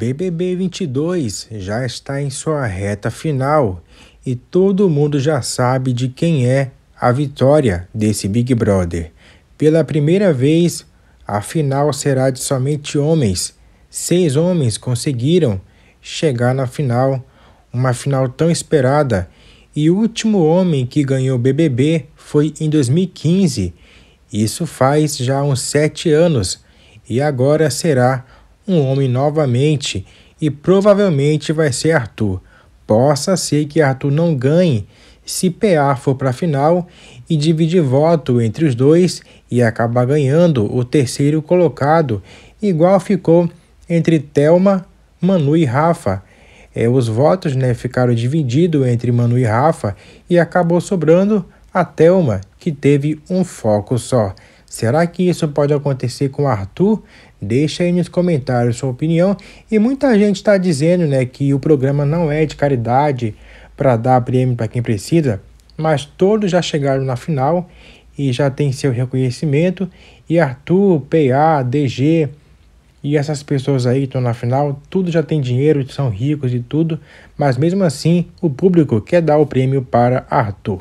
BBB 22 já está em sua reta final e todo mundo já sabe de quem é a vitória desse Big Brother. Pela primeira vez, a final será de somente homens. Seis homens conseguiram chegar na final, uma final tão esperada. E o último homem que ganhou BBB foi em 2015. Isso faz já uns sete anos e agora será um homem novamente e provavelmente vai ser Arthur. Possa ser que Arthur não ganhe se PA for para a final e dividir voto entre os dois e acabar ganhando o terceiro colocado, igual ficou entre Telma, Manu e Rafa. É, os votos né, ficaram divididos entre Manu e Rafa e acabou sobrando a Telma, que teve um foco só. Será que isso pode acontecer com o Arthur? Deixa aí nos comentários sua opinião. E muita gente está dizendo né, que o programa não é de caridade para dar prêmio para quem precisa, mas todos já chegaram na final e já tem seu reconhecimento. E Arthur, PA, DG e essas pessoas aí que estão na final, tudo já tem dinheiro, são ricos e tudo, mas mesmo assim o público quer dar o prêmio para Arthur.